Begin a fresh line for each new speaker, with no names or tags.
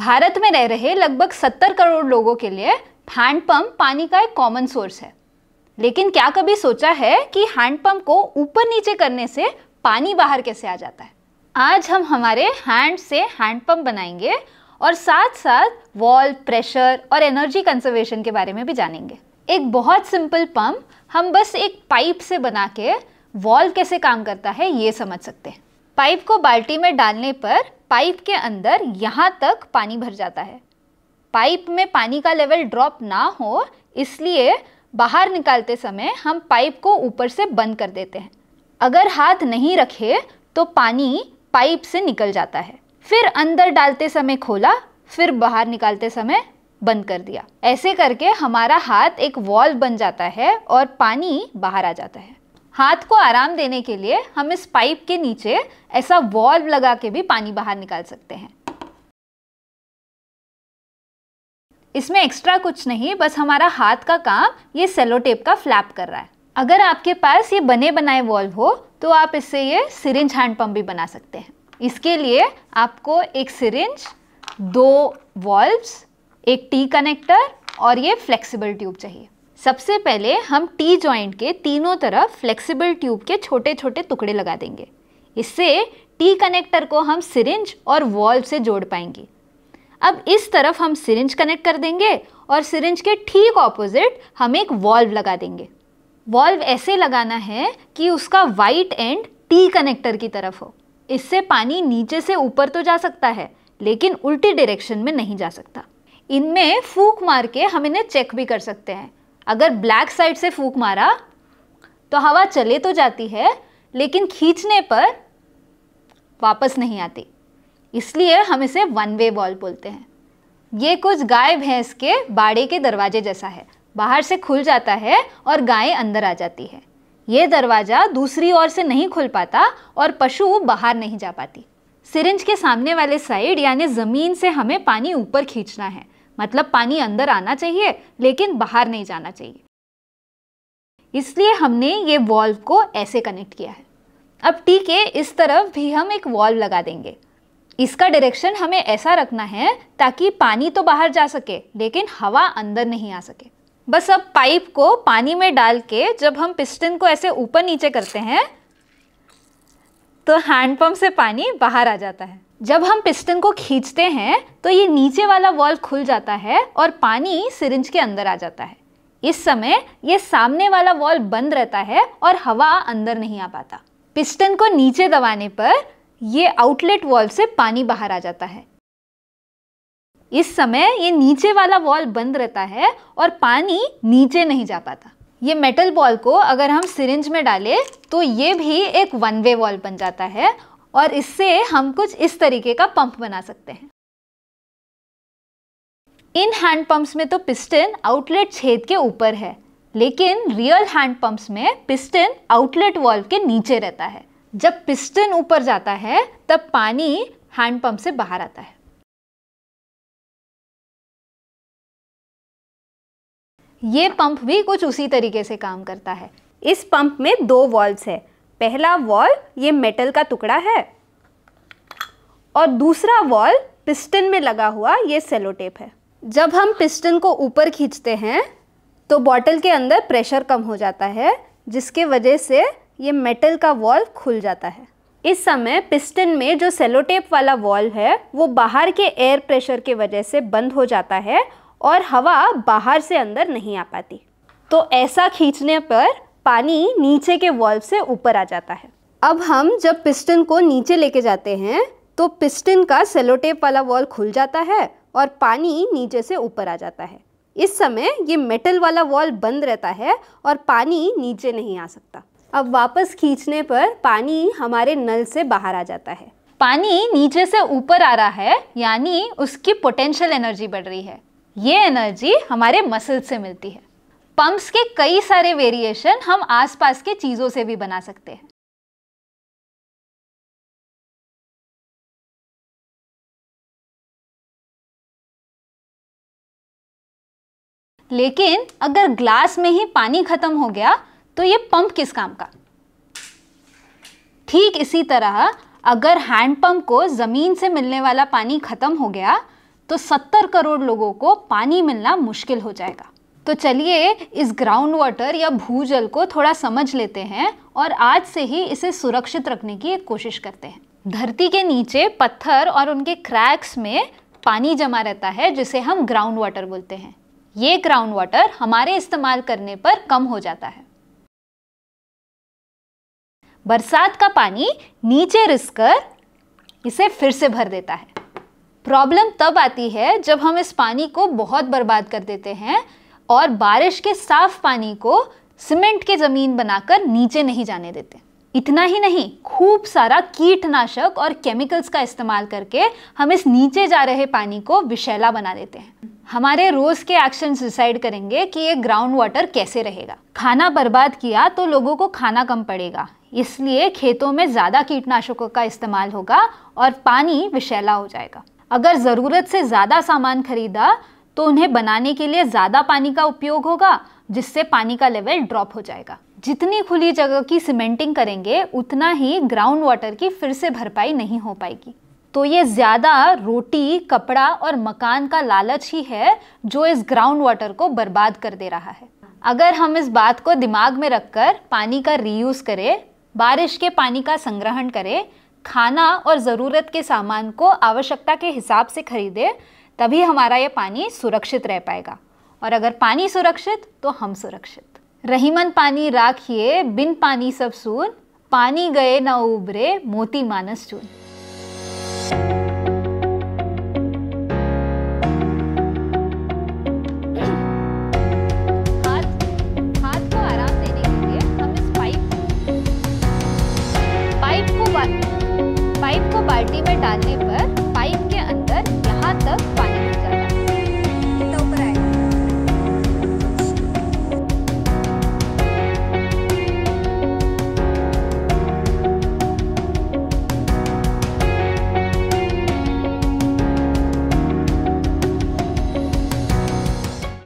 भारत में रह रहे लगभग 70 करोड़ लोगों के लिए हैंडपम्प पानी का एक कॉमन सोर्स है लेकिन क्या कभी सोचा है कि हैंडपम्प को ऊपर नीचे करने से पानी बाहर कैसे आ जाता है आज हम हमारे हैंड से हैंडपम्प बनाएंगे और साथ साथ वॉल प्रेशर और एनर्जी कंजर्वेशन के बारे में भी जानेंगे एक बहुत सिंपल पम्प हम बस एक पाइप से बना के वॉल कैसे काम करता है ये समझ सकते हैं पाइप को बाल्टी में डालने पर पाइप के अंदर यहाँ तक पानी भर जाता है पाइप में पानी का लेवल ड्रॉप ना हो इसलिए बाहर निकालते समय हम पाइप को ऊपर से बंद कर देते हैं अगर हाथ नहीं रखे तो पानी पाइप से निकल जाता है फिर अंदर डालते समय खोला फिर बाहर निकालते समय बंद कर दिया ऐसे करके हमारा हाथ एक वॉल्व बन जाता है और पानी बाहर आ जाता है हाथ को आराम देने के लिए हम इस पाइप के नीचे ऐसा वॉल्व लगा के भी पानी बाहर निकाल सकते हैं इसमें एक्स्ट्रा कुछ नहीं बस हमारा हाथ का काम ये सेलो टेप का फ्लैप कर रहा है अगर आपके पास ये बने बनाए वॉल्व हो तो आप इससे ये सिरिंज हैंड पंप भी बना सकते हैं इसके लिए आपको एक सिरिंज दो वॉल्व्स एक टी कनेक्टर और ये फ्लेक्सिबल ट्यूब चाहिए सबसे पहले हम टी जॉइंट के तीनों तरफ फ्लेक्सिबल ट्यूब के छोटे छोटे टुकड़े लगा देंगे इससे टी कनेक्टर को हम सिरिंज और वॉल्व से जोड़ पाएंगे अब इस तरफ हम सिरिंज कनेक्ट कर देंगे और सिरिंज के ठीक ऑपोजिट हम एक वॉल्व लगा देंगे वॉल्व ऐसे लगाना है कि उसका वाइट एंड टी कनेक्टर की तरफ हो इससे पानी नीचे से ऊपर तो जा सकता है लेकिन उल्टी डायरेक्शन में नहीं जा सकता इनमें फूक मार के हम इन्हें चेक भी कर सकते हैं अगर ब्लैक साइड से फूक मारा तो हवा चले तो जाती है लेकिन खींचने पर वापस नहीं आती इसलिए हम इसे वन वे बॉल बोलते हैं ये कुछ गाय भैंस के बाड़े के दरवाजे जैसा है बाहर से खुल जाता है और गाय अंदर आ जाती है ये दरवाज़ा दूसरी ओर से नहीं खुल पाता और पशु बाहर नहीं जा पाती सिरिंज के सामने वाले साइड यानी ज़मीन से हमें पानी ऊपर खींचना है मतलब पानी अंदर आना चाहिए लेकिन बाहर नहीं जाना चाहिए इसलिए हमने ये वॉल्व को ऐसे कनेक्ट किया है अब टी के इस तरफ भी हम एक वॉल्व लगा देंगे इसका डायरेक्शन हमें ऐसा रखना है ताकि पानी तो बाहर जा सके लेकिन हवा अंदर नहीं आ सके बस अब पाइप को पानी में डाल के जब हम पिस्टन को ऐसे ऊपर नीचे करते हैं तो हैंडपम्प से पानी बाहर आ जाता है जब हम पिस्टन को खींचते हैं तो ये नीचे वाला वॉल खुल जाता है और पानी सिरिंज के अंदर आ जाता है इस समय ये सामने वाला वॉल्व बंद रहता है और हवा अंदर नहीं आ पाता पिस्टन को नीचे दबाने पर यह आउटलेट वॉल से पानी बाहर आ जाता है इस समय ये नीचे वाला वॉल बंद रहता है और पानी नीचे नहीं जा पाता ये मेटल बॉल को अगर हम सिरिंज में डालें तो ये भी एक वन वे वॉल बन जाता है और इससे हम कुछ इस तरीके का पंप बना सकते हैं इन हैंड पंप्स में तो पिस्टन आउटलेट छेद के ऊपर है लेकिन रियल हैंड पंप्स में पिस्टन आउटलेट वॉल्व के नीचे रहता है जब पिस्टन ऊपर जाता है तब पानी हैंड पंप से बाहर आता है ये पंप भी कुछ उसी तरीके से काम करता है इस पंप में दो वॉल्व्स है पहला वॉल ये मेटल का टुकड़ा है और दूसरा वॉल पिस्टन में लगा हुआ ये सेलोटेप है जब हम पिस्टन को ऊपर खींचते हैं तो बॉटल के अंदर प्रेशर कम हो जाता है जिसके वजह से ये मेटल का वॉल खुल जाता है इस समय पिस्टन में जो सेलोटेप वाला वॉल है वो बाहर के एयर प्रेशर के वजह से बंद हो जाता है और हवा बाहर से अंदर नहीं आ पाती तो ऐसा खींचने पर पानी नीचे के वॉल्व से ऊपर आ जाता है अब हम जब पिस्टन को नीचे लेके जाते हैं तो पिस्टन का सेलोटेप वाला वॉल्व खुल जाता है और पानी नीचे से ऊपर आ जाता है इस समय ये मेटल वाला वॉल्व बंद रहता है और पानी नीचे नहीं आ सकता अब वापस खींचने पर पानी हमारे नल से बाहर आ जाता है पानी नीचे से ऊपर आ रहा है यानी उसकी पोटेंशियल एनर्जी बढ़ रही है ये एनर्जी हमारे मसल से मिलती है पंप्स के कई सारे वेरिएशन हम आसपास के चीज़ों से भी बना सकते हैं लेकिन अगर ग्लास में ही पानी खत्म हो गया तो ये पंप किस काम का ठीक इसी तरह अगर हैंडपंप को ज़मीन से मिलने वाला पानी खत्म हो गया तो 70 करोड़ लोगों को पानी मिलना मुश्किल हो जाएगा तो चलिए इस ग्राउंड वाटर या भूजल को थोड़ा समझ लेते हैं और आज से ही इसे सुरक्षित रखने की एक कोशिश करते हैं धरती के नीचे पत्थर और उनके क्रैक्स में पानी जमा रहता है जिसे हम ग्राउंड वाटर बोलते हैं ये ग्राउंड वाटर हमारे इस्तेमाल करने पर कम हो जाता है बरसात का पानी नीचे रिस कर इसे फिर से भर देता है प्रॉब्लम तब आती है जब हम इस पानी को बहुत बर्बाद कर देते हैं और बारिश के साफ पानी को सीमेंट के ज़मीन बनाकर नीचे नहीं जाने देते इतना ही नहीं खूब सारा कीटनाशक और केमिकल्स का इस्तेमाल करके हम इस नीचे जा रहे पानी को विशैला बना देते हैं हमारे रोज़ के एक्शन डिसाइड करेंगे कि ये ग्राउंड वाटर कैसे रहेगा खाना बर्बाद किया तो लोगों को खाना कम पड़ेगा इसलिए खेतों में ज़्यादा कीटनाशकों का इस्तेमाल होगा और पानी विशैला हो जाएगा अगर ज़रूरत से ज़्यादा सामान खरीदा तो उन्हें बनाने के लिए ज़्यादा पानी का उपयोग होगा जिससे पानी का लेवल ड्रॉप हो जाएगा जितनी खुली जगह की सीमेंटिंग करेंगे उतना ही ग्राउंड वाटर की फिर से भरपाई नहीं हो पाएगी तो ये ज़्यादा रोटी कपड़ा और मकान का लालच ही है जो इस ग्राउंड वाटर को बर्बाद कर दे रहा है अगर हम इस बात को दिमाग में रखकर पानी का रीयूज़ करें बारिश के पानी का संग्रहण करें खाना और ज़रूरत के सामान को आवश्यकता के हिसाब से खरीदें तभी हमारा ये पानी सुरक्षित रह पाएगा और अगर पानी सुरक्षित तो हम सुरक्षित रहीमन पानी राखिए बिन पानी सब सुन पानी गए ना उबरे मोती मानस चून पाइप को बाल्टी में डालने